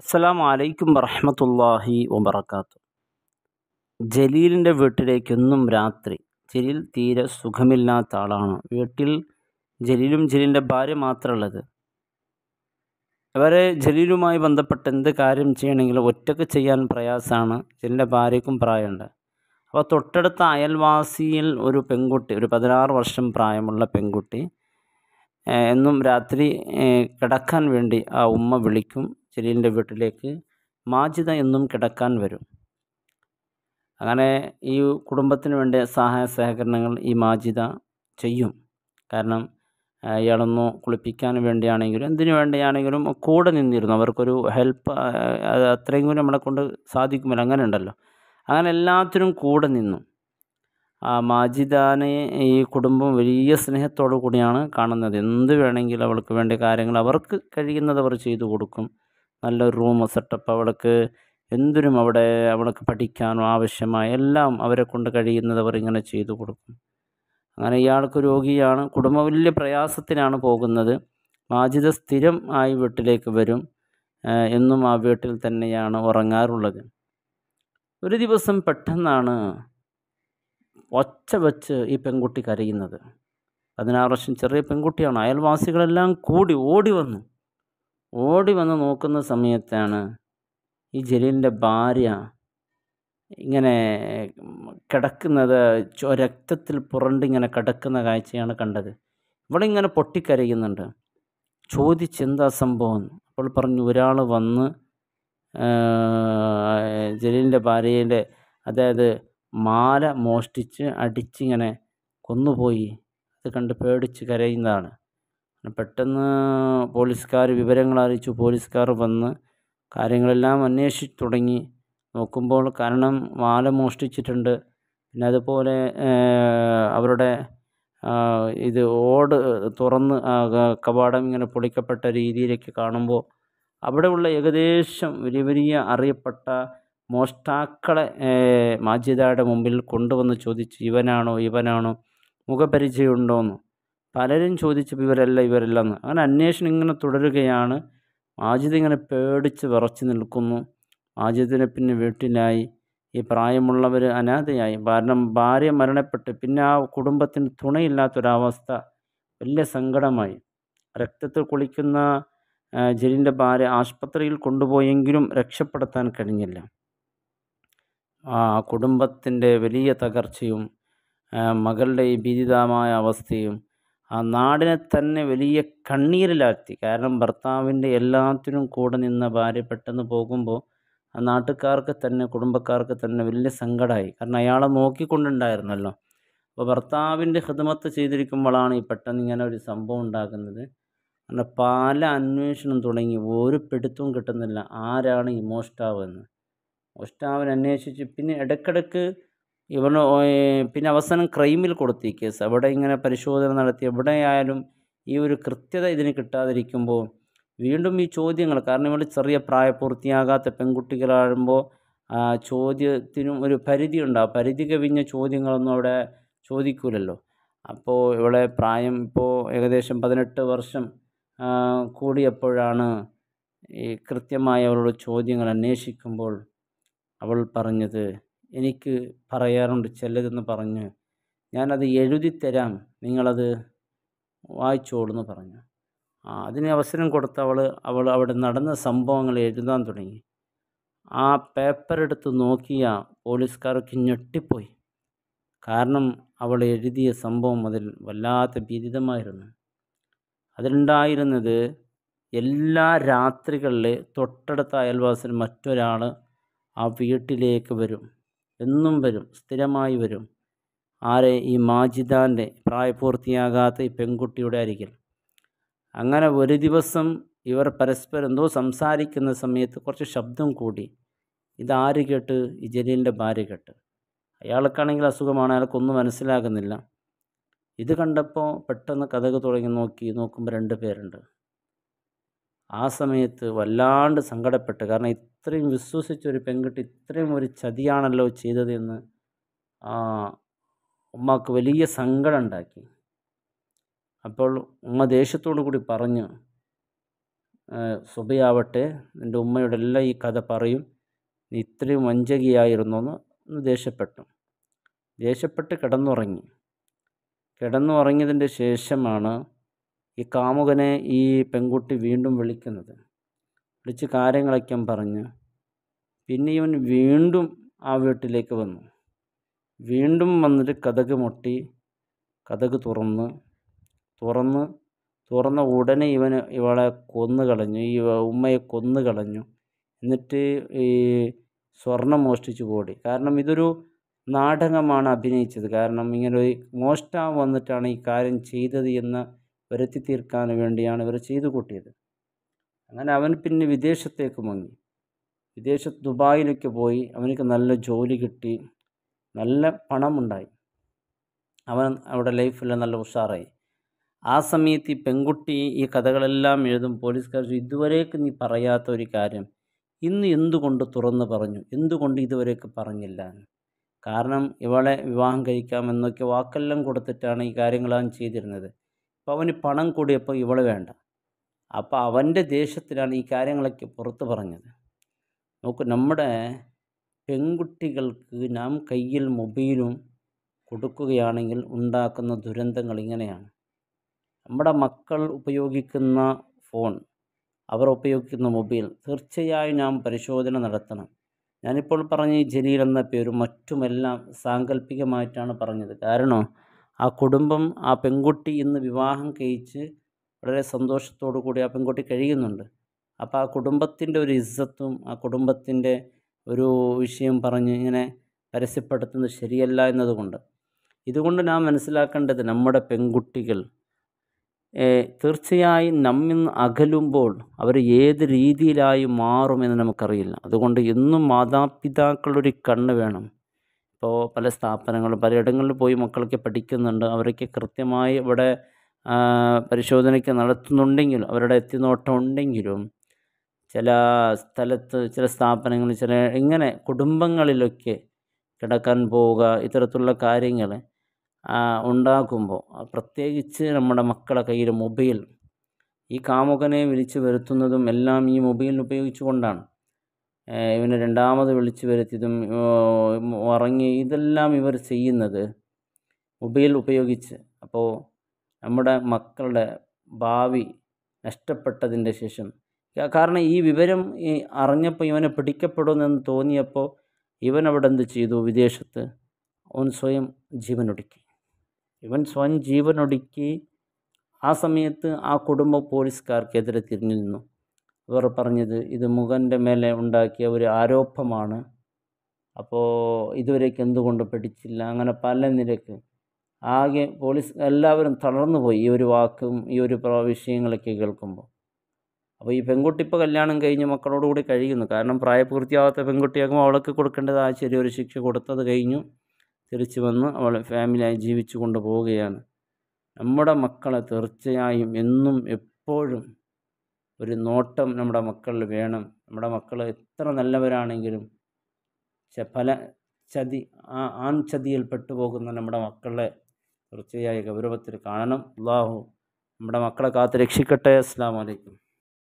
അസ്സലാമു അലൈക്കും വറഹമത്തല്ലാഹി വബർക്കാത്തു ജലീലിൻ്റെ വീട്ടിലേക്കൊന്നും രാത്രി ജലീൽ തീരെ സുഖമില്ലാത്ത ആളാണ് വീട്ടിൽ ജലീലും ജലീലിൻ്റെ ഭാര്യ മാത്രമുള്ളത് അവരെ ജലീലുമായി ബന്ധപ്പെട്ട് എന്ത് കാര്യം ചെയ്യണമെങ്കിലും ഒറ്റക്ക് ചെയ്യാൻ പ്രയാസമാണ് ജലീലിൻ്റെ ഭാര്യയ്ക്കും പ്രായമുണ്ട് അപ്പോൾ തൊട്ടടുത്ത അയൽവാസിയിൽ ഒരു പെൺകുട്ടി ഒരു പതിനാറ് വർഷം പ്രായമുള്ള പെൺകുട്ടി എന്നും രാത്രി കിടക്കാൻ വേണ്ടി ആ ഉമ്മ വിളിക്കും ജലീലിൻ്റെ വീട്ടിലേക്ക് മാജിദ എന്നും കിടക്കാൻ വരും അങ്ങനെ ഈ കുടുംബത്തിന് വേണ്ട സഹായ സഹകരണങ്ങൾ ഈ മാജിദ ചെയ്യും കാരണം ഇയാളൊന്ന് കുളിപ്പിക്കാൻ വേണ്ടിയാണെങ്കിലും എന്തിനു വേണ്ടിയാണെങ്കിലും കൂടെ നിന്നിരുന്നു അവർക്കൊരു ഹെൽപ്പ് അത്രയും കൂടി നമ്മളെ കൊണ്ട് സാധിക്കുമല്ലോ അങ്ങനെ ഉണ്ടല്ലോ അങ്ങനെ എല്ലാത്തിനും കൂടെ നിന്നു ആ മാജിദാനെ ഈ കുടുംബം വലിയ സ്നേഹത്തോടു കൂടിയാണ് കാണുന്നത് എന്ത് വേണമെങ്കിലും അവൾക്ക് വേണ്ട കാര്യങ്ങൾ അവർക്ക് കഴിയുന്നത് അവർ ചെയ്തു കൊടുക്കും നല്ലൊരു റൂം സെറ്റപ്പ് അവൾക്ക് എന്തിനും അവിടെ അവൾക്ക് പഠിക്കാനോ ആവശ്യമായ എല്ലാം അവരെ കൊണ്ട് കഴിയുന്നത് അവർ ഇങ്ങനെ ചെയ്തു കൊടുക്കും അങ്ങനെ ഇയാൾക്ക് രോഗിയാണ് കുടുംബം വലിയ പ്രയാസത്തിനാണ് പോകുന്നത് മാജിദ് സ്ഥിരം ആയി വീട്ടിലേക്ക് വരും എന്നും ആ വീട്ടിൽ തന്നെയാണ് ഉറങ്ങാറുള്ളത് ഒരു ദിവസം പെട്ടെന്നാണ് ഒച്ച വച്ച് ഈ പെൺകുട്ടി കരയുന്നത് പതിനാറ് വർഷം ചെറിയ പെൺകുട്ടിയാണ് അയൽവാസികളെല്ലാം കൂടി ഓടി വന്നു ഓടി വന്ന് നോക്കുന്ന സമയത്താണ് ഈ ജലീലിൻ്റെ ഭാര്യ ഇങ്ങനെ കിടക്കുന്നത് രക്തത്തിൽ പുറണ്ടിങ്ങനെ കിടക്കുന്ന കാഴ്ചയാണ് കണ്ടത് ഇങ്ങനെ പൊട്ടിക്കരയുന്നുണ്ട് ചോദിച്ചെന്താ സംഭവം അപ്പോൾ പറഞ്ഞു ഒരാൾ വന്ന് ജലീലിൻ്റെ ഭാര്യയുടെ അതായത് മാല മോഷ്ടിച്ച് അടിച്ചിങ്ങനെ കൊന്നുപോയി അത് കണ്ട് പേടിച്ച് കരയുന്നതാണ് പെട്ടെന്ന് പോലീസുകാർ വിവരങ്ങൾ അറിയിച്ചു പോലീസുകാർ വന്ന് കാര്യങ്ങളെല്ലാം അന്വേഷിച്ച് തുടങ്ങി നോക്കുമ്പോൾ കാരണം മാല മോഷ്ടിച്ചിട്ടുണ്ട് പിന്നെ അതുപോലെ അവരുടെ ഇത് ഓട് തുറന്ന് കവാടം ഇങ്ങനെ പൊളിക്കപ്പെട്ട രീതിയിലേക്ക് കാണുമ്പോൾ അവിടെയുള്ള ഏകദേശം വലിയ വലിയ അറിയപ്പെട്ട മോഷ്ടാക്കളെ മാജിദയുടെ മുമ്പിൽ കൊണ്ടുവന്ന് ചോദിച്ചു ഇവനാണോ ഇവനാണോ മുഖപരിചയമുണ്ടോയെന്ന് പലരും ചോദിച്ചപ്പോൾ ഇവരല്ല ഇവരല്ല എന്ന് അങ്ങനെ അന്വേഷണം ഇങ്ങനെ തുടരുകയാണ് മാജിദ് ഇങ്ങനെ പേടിച്ച് വിറച്ച് നിൽക്കുന്നു മാജിദിനെ പിന്നെ വീട്ടിലായി ഈ പ്രായമുള്ളവർ അനാഥയായി കാരണം ഭാര്യ മരണപ്പെട്ട് പിന്നെ ആ കുടുംബത്തിന് തുണയില്ലാത്തൊരവസ്ഥ വലിയ സങ്കടമായി രക്തത്തിൽ കുളിക്കുന്ന ജലീലിൻ്റെ ഭാര്യ ആശുപത്രിയിൽ കൊണ്ടുപോയെങ്കിലും രക്ഷപ്പെടുത്താൻ കഴിഞ്ഞില്ല ആ കുടുംബത്തിൻ്റെ വലിയ തകർച്ചയും മകളുടെ ഈ ഭീതിതമായ അവസ്ഥയും ആ നാടിനെ തന്നെ വലിയ കണ്ണീരിലാഴ്ത്തി കാരണം ഭർത്താവിൻ്റെ എല്ലാത്തിനും കൂടെ നിന്ന ഭാര്യ പെട്ടെന്ന് പോകുമ്പോൾ ആ നാട്ടുകാർക്ക് തന്നെ കുടുംബക്കാർക്ക് തന്നെ വലിയ സങ്കടമായി കാരണം അയാളെ നോക്കിക്കൊണ്ടുണ്ടായിരുന്നല്ലോ അപ്പോൾ ഭർത്താവിൻ്റെ ഹൃദമത്ത് ചെയ്തിരിക്കുമ്പോഴാണ് ഈ പെട്ടെന്ന് ഇങ്ങനെ ഒരു സംഭവം ഉണ്ടാകുന്നത് കാരണം പല അന്വേഷണം തുടങ്ങി ഒരു പിടുത്തവും കിട്ടുന്നില്ല ആരാണ് ഈ മോഷ്ടാവ് എന്ന് മോഷ്ടാവിനെ അന്വേഷിച്ച് പിന്നെ ഇടയ്ക്കിടയ്ക്ക് ഇവർ പിന്നെ അവസാനം ക്രൈമിൽ കൊടുത്തു കേസ് അവിടെ ഇങ്ങനെ പരിശോധന നടത്തി എവിടെയായാലും ഈ ഒരു കൃത്യത ഇതിന് കിട്ടാതിരിക്കുമ്പോൾ വീണ്ടും ഈ ചോദ്യങ്ങൾ കാരണം ഇവിടെ ചെറിയ പ്രായപൂർത്തിയാകാത്ത പെൺകുട്ടികളാകുമ്പോൾ ചോദ്യത്തിനും ഒരു പരിധി ഉണ്ടാവും പരിധി കവിഞ്ഞ ചോദ്യങ്ങളൊന്നും അവിടെ ചോദിക്കൂലല്ലോ അപ്പോൾ ഇവിടെ പ്രായം ഇപ്പോൾ ഏകദേശം പതിനെട്ട് വർഷം കൂടിയപ്പോഴാണ് ഈ കൃത്യമായ അവളോട് ചോദ്യങ്ങൾ അന്വേഷിക്കുമ്പോൾ അവൾ പറഞ്ഞത് എനിക്ക് പറയാറുണ്ട് ചിലരെന്ന് പറഞ്ഞ് ഞാനത് തരാം നിങ്ങളത് വായിച്ചോളുന്നു പറഞ്ഞു ആ അതിന് അവസരം കൊടുത്ത അവൾ അവൾ അവിടെ നടന്ന സംഭവങ്ങൾ എഴുതാൻ തുടങ്ങി ആ പേപ്പർ എടുത്ത് നോക്കിയ പോലീസുകാരൊക്കെ ഞെട്ടിപ്പോയി കാരണം അവൾ എഴുതിയ സംഭവം അതിൽ വല്ലാത്ത ഭീതിതമായിരുന്നു അതിലുണ്ടായിരുന്നത് എല്ലാ രാത്രികളിലെ തൊട്ടടുത്ത അയൽവാസിൽ മറ്റൊരാൾ ആ വീട്ടിലേക്ക് വരും എന്നും വരും സ്ഥിരമായി വരും ആരെ ഈ മാജിദാൻ്റെ പ്രായപൂർത്തിയാകാത്ത ഈ പെൺകുട്ടിയുടെ അരികിൽ അങ്ങനെ ഒരു ദിവസം ഇവർ പരസ്പരം എന്തോ സംസാരിക്കുന്ന സമയത്ത് കുറച്ച് ശബ്ദം കൂടി ഇതാര് കേട്ട് ഈ ജലീലിൻ്റെ ഭാര്യ കേട്ട് അയാൾക്കാണെങ്കിൽ അസുഖമാണ് അയാൾക്കൊന്നും മനസ്സിലാകുന്നില്ല ഇത് കണ്ടപ്പോൾ പെട്ടെന്ന് കഥകൾ തുടങ്ങി നോക്കി നോക്കുമ്പോൾ രണ്ട് പേരുണ്ട് ആ സമയത്ത് വല്ലാണ്ട് സങ്കടപ്പെട്ടു കാരണം ഇത്രയും വിശ്വസിച്ച ഒരു പെൺകുട്ടി ഇത്രയും ഒരു ചതിയാണല്ലോ ചെയ്തതെന്ന് ഉമ്മക്ക് വലിയ സങ്കടം ഉണ്ടാക്കി അപ്പോൾ ഉമ്മ ദേഷ്യത്തോടു കൂടി പറഞ്ഞു സുബയാവട്ടെ എൻ്റെ ഉമ്മയുടെ എല്ലാം ഈ കഥ പറയും നീ ഇത്രയും വഞ്ചകിയായിരുന്നു എന്ന് ദേഷ്യപ്പെട്ടു ദേഷ്യപ്പെട്ട് കിടന്നുറങ്ങി കിടന്നുറങ്ങിയതിൻ്റെ ശേഷമാണ് ഈ കാമുകനെ ഈ പെൺകുട്ടി വീണ്ടും വിളിക്കുന്നത് വിളിച്ച് കാര്യങ്ങളൊക്കെ പറഞ്ഞ് പിന്നെ ഇവൻ വീണ്ടും ആ വീട്ടിലേക്ക് വന്നു വീണ്ടും വന്നിട്ട് കഥക് മുട്ടി കഥക് തുറന്ന് തുറന്ന് തുറന്ന ഉടനെ ഇവന് ഇവളെ കൊന്നു കളഞ്ഞു ഈ ഉമ്മയെ കൊന്നു കളഞ്ഞു എന്നിട്ട് ഈ സ്വർണം മോഷ്ടിച്ചു പോടി കാരണം ഇതൊരു നാടകമാണ് അഭിനയിച്ചത് കാരണം ഇങ്ങനൊരു ഒരു മോഷ്ടാവ് വന്നിട്ടാണ് ഈ കാര്യം ചെയ്തത് എന്ന് വരുത്തി തീർക്കാൻ വേണ്ടിയാണ് ഇവർ ചെയ്തു കൂട്ടിയത് അങ്ങനെ അവൻ പിന്നെ വിദേശത്തേക്ക് മുങ്ങി വിദേശത്ത് ദുബായിലേക്ക് പോയി അവനക്ക് നല്ല ജോലി കിട്ടി നല്ല പണമുണ്ടായി അവൻ അവിടെ ലൈഫെല്ലാം നല്ല ഉഷാറായി ആ സമയത്ത് ഈ പെൺകുട്ടി ഈ കഥകളെല്ലാം എഴുതും പോലീസുകാർ ഇതുവരേക്ക് നീ പറയാത്ത ഒരു കാര്യം ഇന്ന് എന്തുകൊണ്ട് തുറന്നു പറഞ്ഞു എന്തുകൊണ്ട് ഇതുവരേക്ക് പറഞ്ഞില്ല കാരണം ഇവളെ വിവാഹം കഴിക്കാമെന്നൊക്കെ വാക്കെല്ലാം കൊടുത്തിട്ടാണ് ഈ കാര്യങ്ങളാണ് ചെയ്തിരുന്നത് അപ്പോൾ അവന് പണം കൂടിയപ്പോൾ ഇവൾ വേണ്ട അപ്പോൾ അവൻ്റെ ദേഷ്യത്തിലാണ് ഈ കാര്യങ്ങളൊക്കെ പുറത്ത് പറഞ്ഞത് നോക്കൂ നമ്മുടെ പെൺകുട്ടികൾക്ക് നാം കയ്യിൽ മൊബൈലും കൊടുക്കുകയാണെങ്കിൽ ഉണ്ടാക്കുന്ന ദുരന്തങ്ങൾ ഇങ്ങനെയാണ് നമ്മുടെ മക്കൾ ഉപയോഗിക്കുന്ന ഫോൺ അവർ ഉപയോഗിക്കുന്ന മൊബൈൽ തീർച്ചയായും നാം പരിശോധന നടത്തണം ഞാനിപ്പോൾ പറഞ്ഞ ഈ ജലീൽ എന്ന പേരും മറ്റുമെല്ലാം സാങ്കല്പികമായിട്ടാണ് പറഞ്ഞത് കാരണം ആ കുടുംബം ആ പെൺകുട്ടി ഇന്ന് വിവാഹം കഴിച്ച് വളരെ സന്തോഷത്തോടു കൂടി ആ പെൺകുട്ടി കഴിയുന്നുണ്ട് അപ്പോൾ ആ കുടുംബത്തിൻ്റെ ഒരു ഇസ്സത്തും ആ കുടുംബത്തിൻ്റെ ഒരു വിഷയം പറഞ്ഞ് ഇങ്ങനെ പരസ്യപ്പെടുത്തുന്നത് ശരിയല്ല എന്നതുകൊണ്ട് ഇതുകൊണ്ട് നാം മനസ്സിലാക്കേണ്ടത് നമ്മുടെ പെൺകുട്ടികൾ തീർച്ചയായും നമ്മിൽ അകലുമ്പോൾ അവർ ഏത് രീതിയിലായി മാറുമെന്ന് നമുക്കറിയില്ല അതുകൊണ്ട് എന്നും മാതാപിതാക്കളൊരു കണ്ണ് വേണം ഇപ്പോൾ പല സ്ഥാപനങ്ങളും പലയിടങ്ങളിൽ പോയി മക്കളൊക്കെ പഠിക്കുന്നുണ്ട് അവരൊക്കെ കൃത്യമായി ഇവിടെ പരിശോധനയ്ക്ക് നടത്തുന്നുണ്ടെങ്കിലും അവരുടെ എത്തിനോട്ടം ഉണ്ടെങ്കിലും ചില സ്ഥലത്ത് ചില സ്ഥാപനങ്ങളിൽ ചില ഇങ്ങനെ കുടുംബങ്ങളിലൊക്കെ കിടക്കാൻ പോവുക ഇത്തരത്തിലുള്ള കാര്യങ്ങൾ ഉണ്ടാക്കുമ്പോൾ പ്രത്യേകിച്ച് നമ്മുടെ മക്കളെ കയ്യിൽ മൊബൈൽ ഈ കാമുകനെ വിളിച്ചു വരുത്തുന്നതും എല്ലാം ഈ മൊബൈൽ ഉപയോഗിച്ചുകൊണ്ടാണ് ഇവനെ രണ്ടാമത് വിളിച്ചു വരുത്തിയതും ഉറങ്ങി ഇതെല്ലാം ഇവർ ചെയ്യുന്നത് മൊബൈൽ ഉപയോഗിച്ച് അപ്പോൾ നമ്മുടെ മക്കളുടെ ഭാവി നഷ്ടപ്പെട്ടതിൻ്റെ ശേഷം കാരണം ഈ വിവരം ഈ അറിഞ്ഞപ്പോൾ ഇവനെ പിടിക്കപ്പെടുമെന്ന് തോന്നിയപ്പോൾ ഇവൻ അവിടെ എന്ത് ചെയ്തു വിദേശത്ത് അവൻ സ്വയം ജീവനൊടുക്കി ഇവൻ സ്വയം ജീവനൊടുക്കി ആ സമയത്ത് ആ കുടുംബ പോലീസുകാർക്കെതിരെ തിരിഞ്ഞു നിന്നു ഇവർ പറഞ്ഞത് ഇത് മുഖൻ്റെ മേലെ ഉണ്ടാക്കിയ ഒരു ആരോപമാണ് അപ്പോൾ ഇതുവരേക്ക് എന്തുകൊണ്ട് പിടിച്ചില്ല അങ്ങനെ പല നിരക്ക് ആകെ പോലീസ് എല്ലാവരും തളർന്നു പോയി ഈ ഒരു വാക്കും ഈ ഒരു വിഷയങ്ങളൊക്കെ കേൾക്കുമ്പോൾ അപ്പോൾ ഈ പെൺകുട്ടി ഇപ്പോൾ കല്യാണം കഴിഞ്ഞ് മക്കളോടുകൂടി കഴിയുന്നു കാരണം പ്രായപൂർത്തിയാവാത്ത പെൺകുട്ടിയാകുമ്പോൾ അവൾക്ക് ആ ചെറിയൊരു ശിക്ഷ കൊടുത്തത് കഴിഞ്ഞു തിരിച്ചു വന്ന് അവൾ ഫാമിലിയായി ജീവിച്ചു കൊണ്ടുപോവുകയാണ് നമ്മുടെ മക്കളെ തീർച്ചയായും എന്നും എപ്പോഴും ഒരു നോട്ടം നമ്മുടെ മക്കളിൽ വേണം നമ്മുടെ മക്കൾ എത്ര നല്ലവരാണെങ്കിലും പല ചതി ആ ആൺ ചതിയിൽ പെട്ടുപോകുന്ന നമ്മുടെ മക്കളെ തുടർച്ചയായ ഗൗരവത്തിൽ കാണണം അള്ളാഹു നമ്മുടെ മക്കളെ കാത്തു രക്ഷിക്കട്ടെ അസ്സാം വലൈക്കും